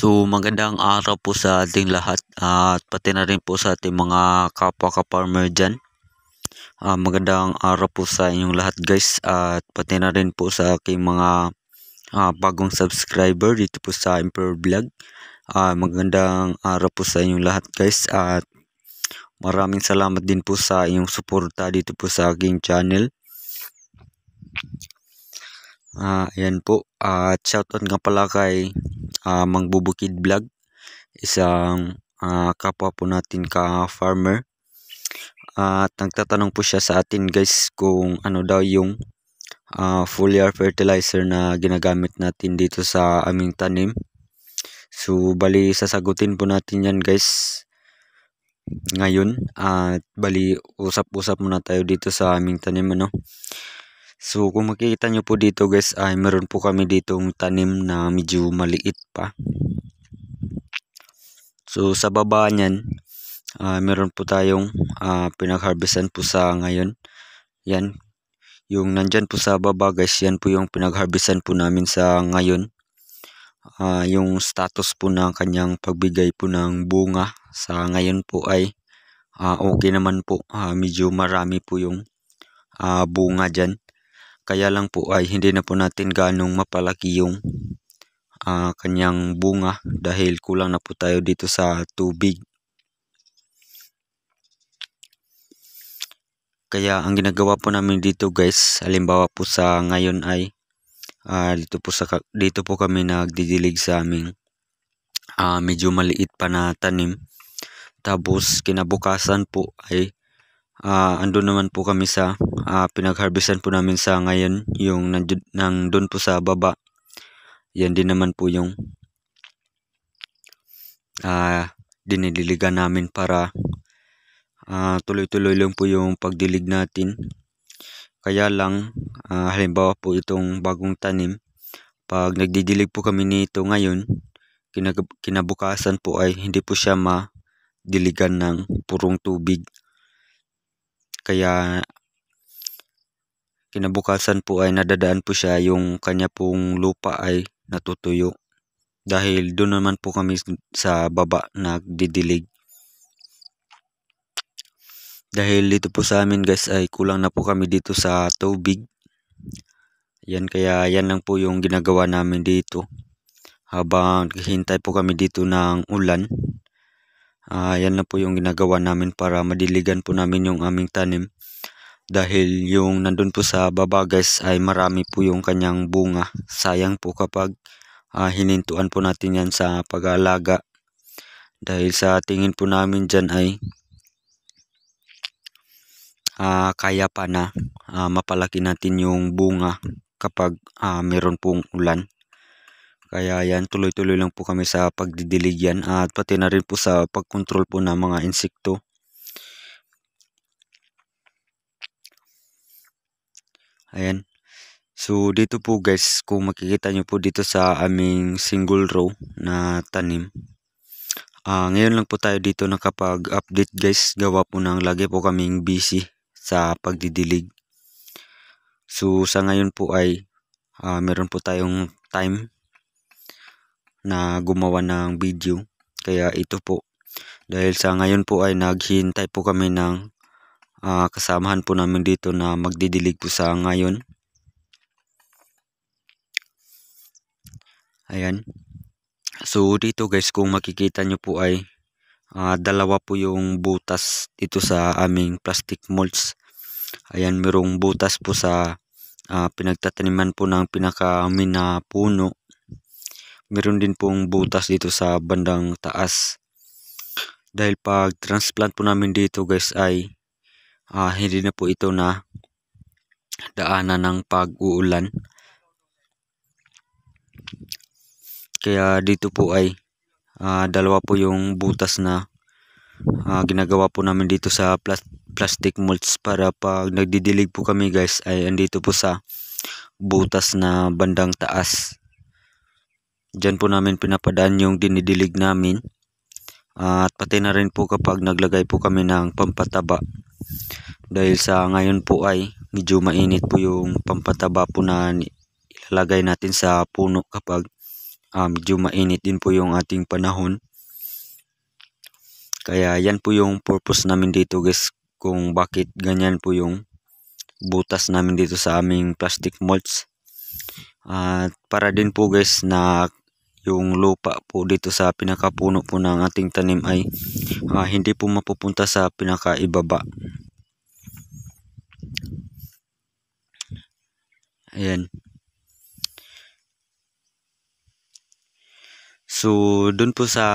So magandang araw po sa ating lahat at pati na rin po sa ating mga kapwa ka-farmer dyan. Uh, magandang araw po sa inyong lahat guys at pati na rin po sa aking mga uh, bagong subscriber dito po sa Emperor Vlog. Uh, magandang araw po sa inyong lahat guys at maraming salamat din po sa inyong suporta dito po sa aking channel. Uh, ayan po at uh, shoutout nga pala kay uh, Mangbubukid Vlog, isang uh, kapwa po natin ka-farmer. Ah, at nagtatanong po siya sa atin guys kung ano daw yung uh, foliar fertilizer na ginagamit natin dito sa aming tanim. So bali sasagutin po natin yan guys ngayon at uh, bali usap-usap muna tayo dito sa aming tanim ano. So kung makikita nyo po dito guys ay meron po kami ditong tanim na medyo maliit pa. So sa baba nyan uh, ah, meron po tayong uh, pinagharvestan po sa ngayon. Yan. Yung nandyan po sa baba guys yan po yung pinagharvestan po namin sa ngayon. Uh, yung status po ng kanyang pagbigay po ng bunga sa ngayon po ay uh, okay naman po. Uh, medyo marami po yung uh, bunga dyan. Kaya lang po ay hindi na po natin ganong mapalaki yung uh, kanyang bunga dahil kulang na po tayo dito sa tubig. Kaya ang ginagawa po namin dito guys, halimbawa po sa ngayon ay uh, dito po sa dito po kami nagdidilig sa aming uh, medyo maliit pa na tanim. Tapos kinabukasan po ay uh, andun naman po kami sa uh, pinagharvestan po namin sa ngayon yung nandun, nandun po sa baba yan din naman po yung uh, dinidiligan namin para uh, tuloy-tuloy lang po yung pagdilig natin kaya lang uh, halimbawa po itong bagong tanim pag nagdidilig po kami nito ngayon kinabukasan po ay hindi po siya ma diligan ng purong tubig kaya kinabukasan po ay nadadaan po siya yung kanya pong lupa ay natutuyo. Dahil doon naman po kami sa baba nagdidilig. Dahil dito po sa amin guys ay kulang na po kami dito sa tubig. Yan kaya yan lang po yung ginagawa namin dito. Habang hintay po kami dito ng ulan uh, yan na po yung ginagawa namin para madiligan po namin yung aming tanim dahil yung nandun po sa baba guys ay marami po yung kanyang bunga sayang po kapag uh, hinintuan po natin yan sa pag-aalaga dahil sa tingin po namin dyan ay uh, kaya pa na uh, mapalaki natin yung bunga kapag uh, meron pong ulan kaya yan, tuloy-tuloy lang po kami sa pagdidilig yan at pati na rin po sa pagkontrol po ng mga insekto. Ayan. So dito po guys, kung makikita nyo po dito sa aming single row na tanim. Uh, ngayon lang po tayo dito nakapag-update guys. Gawa po nang lagi po kaming busy sa pagdidilig. So sa ngayon po ay uh, meron po tayong time na gumawa ng video. Kaya ito po. Dahil sa ngayon po ay naghihintay po kami ng uh, kasamahan po namin dito na magdidilig po sa ngayon. Ayan. So dito guys kung makikita nyo po ay uh, dalawa po yung butas dito sa aming plastic molds. Ayan merong butas po sa uh, ah, pinagtataniman po ng pinakaamin na puno meron din pong butas dito sa bandang taas. Dahil pag transplant po namin dito guys ay uh, hindi na po ito na daanan ng pag-uulan. Kaya dito po ay uh, dalawa po yung butas na uh, ginagawa po namin dito sa plas plastic mulch para pag nagdidilig po kami guys ay andito po sa butas na bandang taas. Diyan po namin pinapadaan yung dinidilig namin. At pati na rin po kapag naglagay po kami ng pampataba. Dahil sa ngayon po ay medyo mainit po yung pampataba po na ilalagay natin sa puno kapag uh, medyo mainit din po yung ating panahon. Kaya yan po yung purpose namin dito guys kung bakit ganyan po yung butas namin dito sa aming plastic molds. At para din po guys na yung lupa po dito sa pinakapuno po ng ating tanim ay uh, hindi po mapupunta sa pinakaibaba. Ayan. So, dun po sa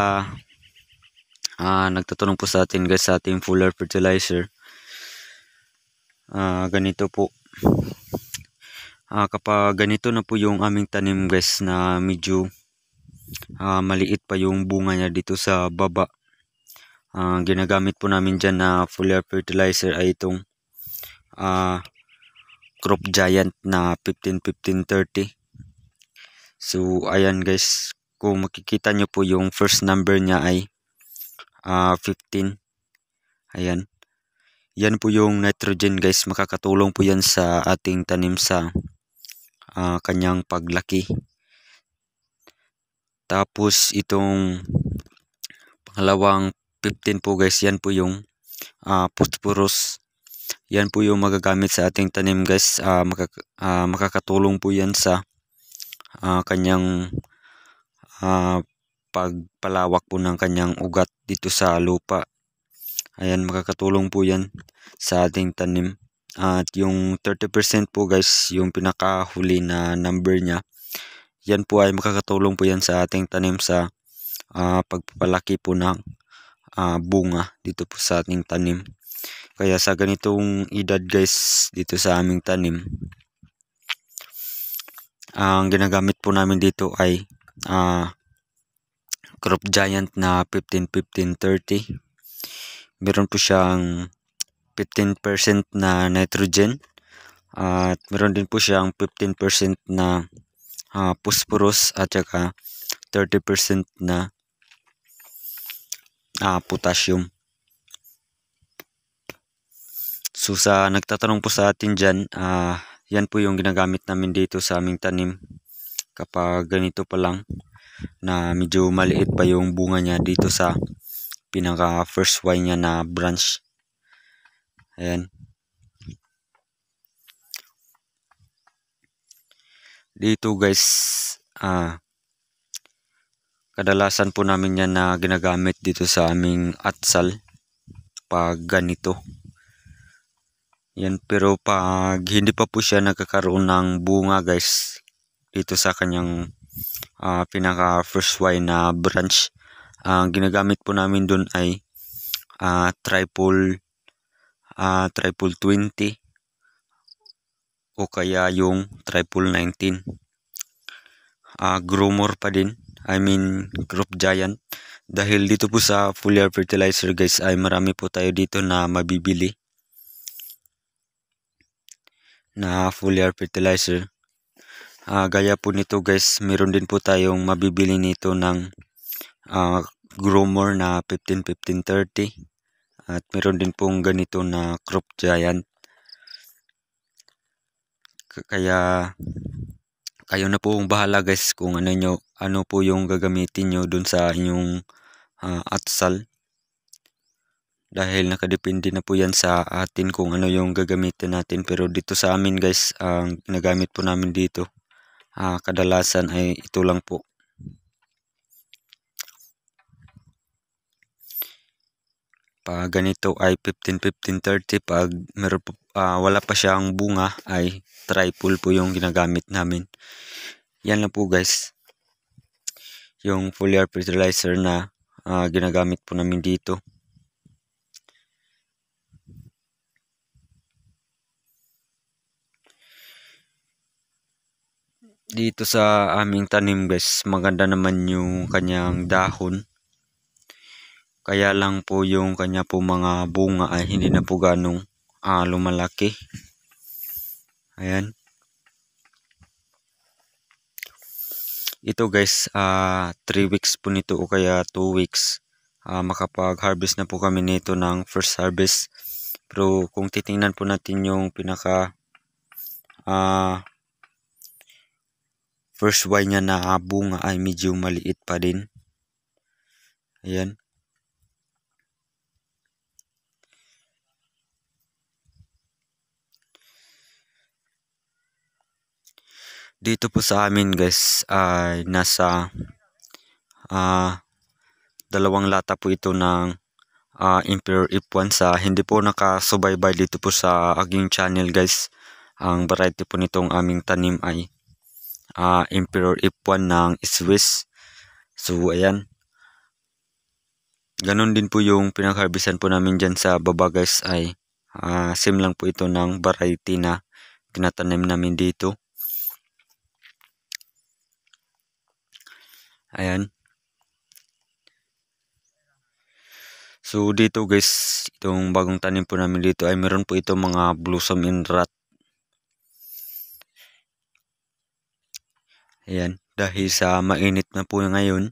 uh, nagtatanong po sa atin guys sa ating fuller fertilizer uh, ganito po uh, kapag ganito na po yung aming tanim guys na medyo uh, maliit pa yung bunga niya dito sa baba. Uh, ginagamit po namin dyan na foliar fertilizer ay itong uh, crop giant na 15-15-30. So ayan guys, kung makikita nyo po yung first number niya ay uh, 15. Ayan. Yan po yung nitrogen guys, makakatulong po yan sa ating tanim sa uh, kanyang paglaki. Tapos itong pangalawang 15 po guys, yan po yung uh, phosphorus. Yan po yung magagamit sa ating tanim guys. Uh, makak uh, makakatulong po yan sa uh, kanyang uh, pagpalawak po ng kanyang ugat dito sa lupa. Ayan, makakatulong po yan sa ating tanim. At yung 30% po guys, yung pinakahuli na number niya yan po ay makakatulong po yan sa ating tanim sa uh, pagpapalaki po ng uh, bunga dito po sa ating tanim. Kaya sa ganitong edad guys dito sa aming tanim, uh, ang ginagamit po namin dito ay uh, Crop Giant na 15-15-30. Meron po siyang 15% na nitrogen at meron din po siyang 15% na uh, ah, phosphorus at saka 30% na uh, potassium. So sa nagtatanong po sa atin dyan, uh, yan po yung ginagamit namin dito sa aming tanim. Kapag ganito pa lang na medyo maliit pa yung bunga niya dito sa pinaka first wine niya na branch. Ayan. dito guys ah, kadalasan po namin yan na ginagamit dito sa aming atsal pag ganito yan pero pag hindi pa po siya nagkakaroon ng bunga guys dito sa kanyang uh, pinaka first Y na branch ang uh, ginagamit po namin dun ay uh, triple uh, triple 20 o kaya yung triple 19 uh, ah, gromor pa din I mean crop giant dahil dito po sa foliar fertilizer guys ay marami po tayo dito na mabibili na foliar fertilizer uh, gaya po nito guys meron din po tayong mabibili nito ng uh, gromor na 15-15-30 at meron din pong ganito na crop giant kaya kayo na po ang bahala guys kung ano nyo, ano po yung gagamitin nyo dun sa inyong uh, atsal. Dahil nakadepende na po yan sa atin kung ano yung gagamitin natin. Pero dito sa amin guys, ang uh, ginagamit po namin dito, uh, kadalasan ay ito lang po. Pag ganito ay 15, 15, 30. Pag meron po uh, wala pa siyang bunga ay triple po yung ginagamit namin. Yan lang po guys. Yung foliar fertilizer na uh, ginagamit po namin dito. dito sa aming tanim guys maganda naman yung kanyang dahon kaya lang po yung kanya po mga bunga ay hindi na po ganong uh, lumalaki. Ayan. Ito guys, uh, ah, 3 weeks po nito o kaya 2 weeks. Uh, makapag-harvest na po kami nito ng first harvest. Pero kung titingnan po natin yung pinaka uh, first Y niya na bunga ay medyo maliit pa din. Ayan. dito po sa amin guys ay uh, nasa uh, dalawang lata po ito ng uh, Emperor F1 sa hindi po nakasubaybay dito po sa aking channel guys ang variety po nitong aming tanim ay uh, Imperial F1 ng Swiss so ayan ganon din po yung pinagharbisan po namin dyan sa baba guys ay uh, same lang po ito ng variety na kinatanim namin dito Ayan. So dito guys, itong bagong tanim po namin dito ay meron po ito mga blossom in rot. Ayan, dahil sa mainit na po ngayon,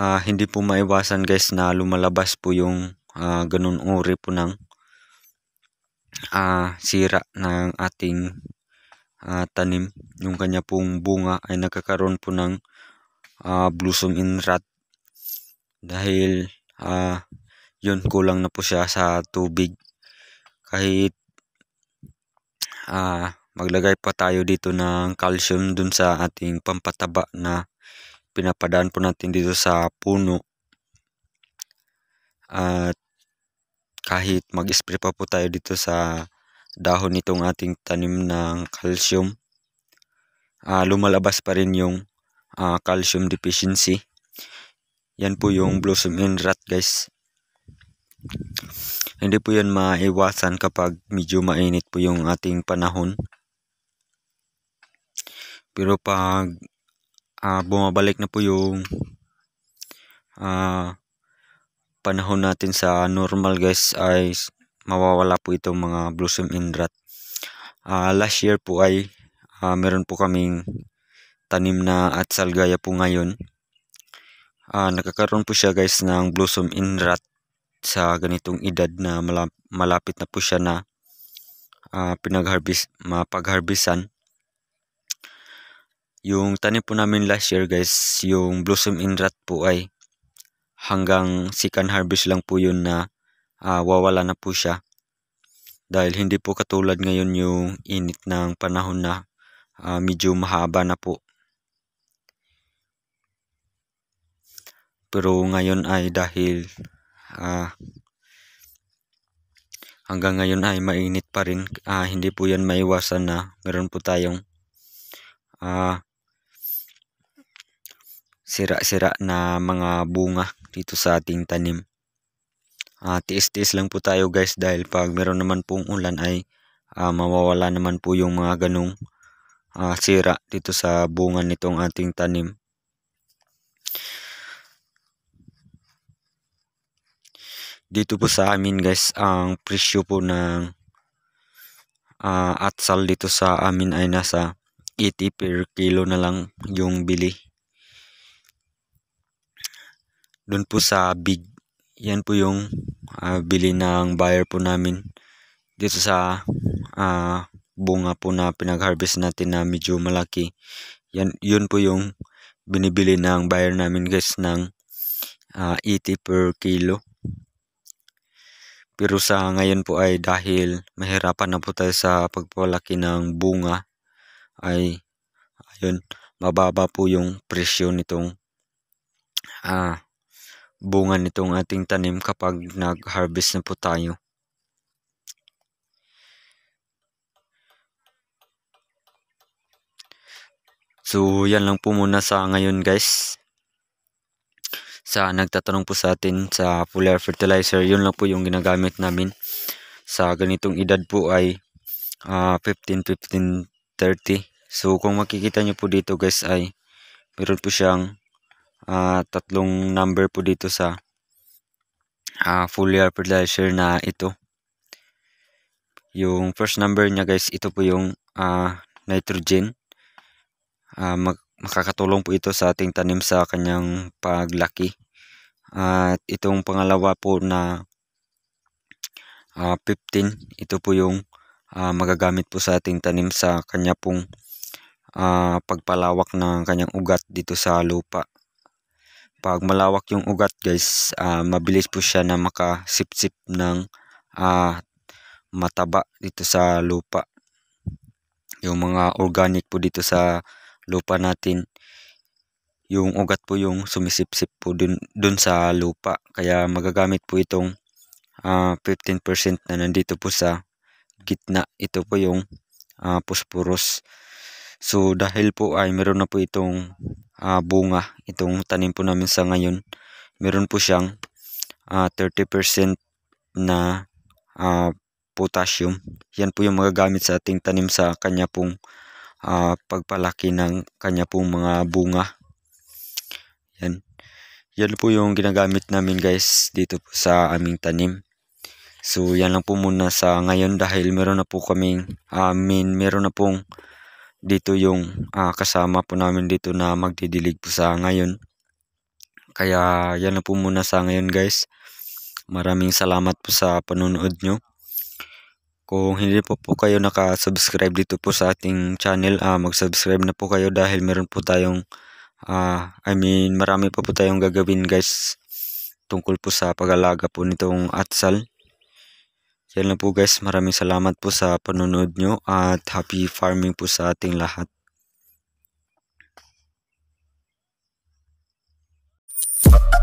uh, hindi po maiwasan guys na lumalabas po yung uh, ganun uri po ng uh, sira ng ating uh, tanim. Yung kanya pong bunga ay nagkakaroon po ng uh, ah, Blossom in Rat dahil uh, yun kulang na po siya sa tubig kahit uh, maglagay pa tayo dito ng calcium dun sa ating pampataba na pinapadaan po natin dito sa puno at kahit mag-spray pa po tayo dito sa dahon nitong ating tanim ng calcium uh, lumalabas pa rin yung uh, calcium deficiency. Yan po yung blossom in rot guys. Hindi po yan maiwasan kapag medyo mainit po yung ating panahon. Pero pag uh, bumabalik na po yung uh, panahon natin sa normal guys ay mawawala po itong mga blossom in rot. Uh, last year po ay uh, meron po kaming tanim na at salgaya po ngayon. Uh, nakakaroon po siya guys ng blossom in rot sa ganitong edad na malapit na po siya na uh, ah, pinag mapagharbisan. Yung tanim po namin last year guys, yung blossom in rot po ay hanggang second harvest lang po yun na uh, wawala na po siya. Dahil hindi po katulad ngayon yung init ng panahon na uh, medyo mahaba na po. Pero ngayon ay dahil uh, hanggang ngayon ay mainit pa rin, uh, hindi po yan maiwasan na meron po tayong uh, sira-sira na mga bunga dito sa ating tanim. Uh, tiis-tiis lang po tayo guys dahil pag meron naman pong ulan ay uh, mawawala naman po yung mga ganong uh, sira dito sa bunga nitong ating tanim. dito po sa amin guys ang presyo po ng uh, ah, atsal dito sa amin ay nasa 80 per kilo na lang yung bili dun po sa big yan po yung uh, bili ng buyer po namin dito sa uh, bunga po na pinagharvest natin na medyo malaki yan yun po yung binibili ng buyer namin guys ng uh, 80 per kilo pero sa ngayon po ay dahil mahirapan na po tayo sa pagpalaki ng bunga ay ayun mababa po yung presyo nitong ah, bunga nitong ating tanim kapag nag-harvest na po tayo. So yan lang po muna sa ngayon guys sa nagtatanong po sa atin sa foliar fertilizer, yun lang po yung ginagamit namin. Sa ganitong edad po ay uh, 15, 15, 30. So kung makikita nyo po dito guys ay meron po siyang uh, tatlong number po dito sa uh, ah, foliar fertilizer na ito. Yung first number niya guys, ito po yung uh, nitrogen. Uh, mag makakatulong po ito sa ating tanim sa kanyang paglaki. At itong pangalawa po na uh, ah, 15, ito po yung uh, magagamit po sa ating tanim sa kanya pong uh, pagpalawak ng kanyang ugat dito sa lupa. Pag malawak yung ugat guys, uh, mabilis po siya na makasipsip ng uh, mataba dito sa lupa. Yung mga organic po dito sa lupa lupa natin yung ugat po yung sumisipsip po dun, dun sa lupa kaya magagamit po itong uh, ah, 15% na nandito po sa gitna ito po yung uh, ah, pusporos so dahil po ay meron na po itong uh, bunga itong tanim po namin sa ngayon meron po siyang uh, 30% na uh, potassium yan po yung magagamit sa ating tanim sa kanya pong uh, pagpalaki ng kanya pong mga bunga. Yan. Yan po yung ginagamit namin guys dito po sa aming tanim. So yan lang po muna sa ngayon dahil meron na po kaming, ah, I uh, mean meron na pong dito yung uh, kasama po namin dito na magdidilig po sa ngayon. Kaya yan lang po muna sa ngayon guys. Maraming salamat po sa panonood nyo. Kung hindi po po kayo nakasubscribe dito po sa ating channel, uh, mag-subscribe na po kayo dahil meron po tayong, uh, I mean, marami po po tayong gagawin guys tungkol po sa pag-alaga po nitong atsal. Yan lang po guys, maraming salamat po sa panonood nyo at happy farming po sa ating lahat. you